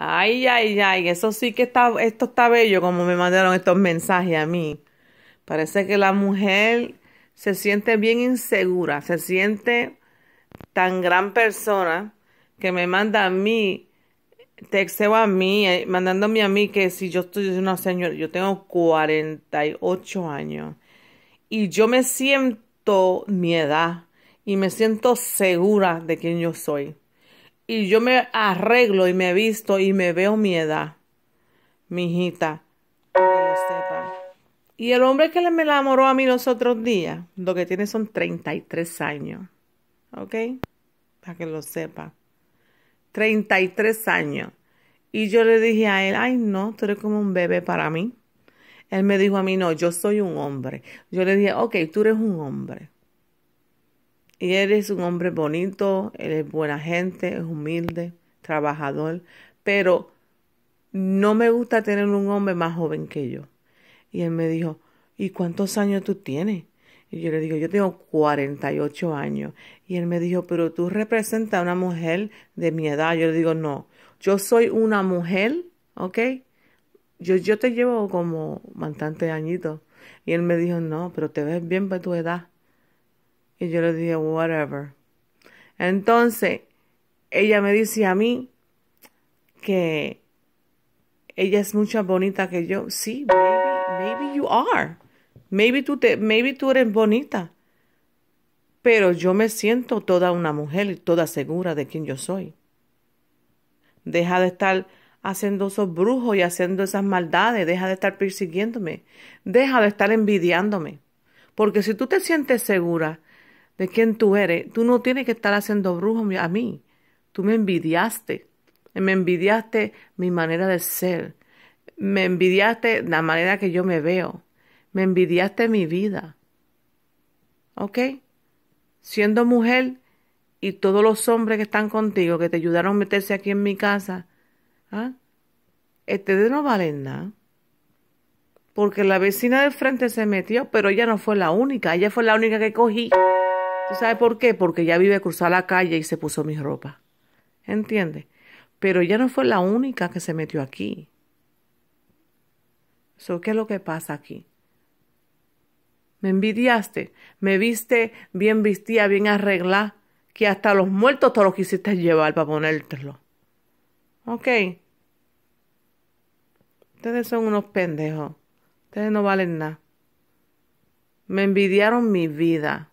Ay, ay, ay, eso sí que está, esto está bello como me mandaron estos mensajes a mí. Parece que la mujer se siente bien insegura, se siente tan gran persona que me manda a mí, excebo a mí, eh, mandándome a mí que si yo estoy una señora, yo tengo 48 años y yo me siento mi edad y me siento segura de quién yo soy y yo me arreglo y me visto y me veo mi edad, mi hijita, que lo sepan. Y el hombre que me enamoró a mí los otros días, lo que tiene son 33 años, ¿ok? Para que lo sepa. 33 años. Y yo le dije a él, ay no, tú eres como un bebé para mí. Él me dijo a mí, no, yo soy un hombre. Yo le dije, ok, tú eres un hombre. Y eres un hombre bonito, eres buena gente, es humilde, trabajador, pero no me gusta tener un hombre más joven que yo. Y él me dijo, ¿y cuántos años tú tienes? Y yo le digo, yo tengo 48 años. Y él me dijo, pero tú representas a una mujer de mi edad. Yo le digo, no, yo soy una mujer, ¿ok? Yo, yo te llevo como bastante añitos. Y él me dijo, no, pero te ves bien para tu edad. Y yo le dije, whatever. Entonces, ella me dice a mí que ella es mucho bonita que yo. Sí, maybe, maybe you are. Maybe tú, maybe tú eres bonita. Pero yo me siento toda una mujer y toda segura de quién yo soy. Deja de estar haciendo esos brujos y haciendo esas maldades. Deja de estar persiguiéndome. Deja de estar envidiándome. Porque si tú te sientes segura de quién tú eres, tú no tienes que estar haciendo brujo a mí. Tú me envidiaste. Me envidiaste mi manera de ser. Me envidiaste la manera que yo me veo. Me envidiaste mi vida. ¿Ok? Siendo mujer y todos los hombres que están contigo, que te ayudaron a meterse aquí en mi casa, ¿ah? este de no vale nada. Porque la vecina del frente se metió, pero ella no fue la única. Ella fue la única que cogí. ¿Tú sabes por qué? Porque ya vive cruzar la calle y se puso mi ropa. ¿Entiendes? Pero ella no fue la única que se metió aquí. So, ¿Qué es lo que pasa aquí? Me envidiaste, me viste bien vestida, bien arreglada, que hasta los muertos te los quisiste llevar para ponértelo. Ok. Ustedes son unos pendejos. Ustedes no valen nada. Me envidiaron mi vida.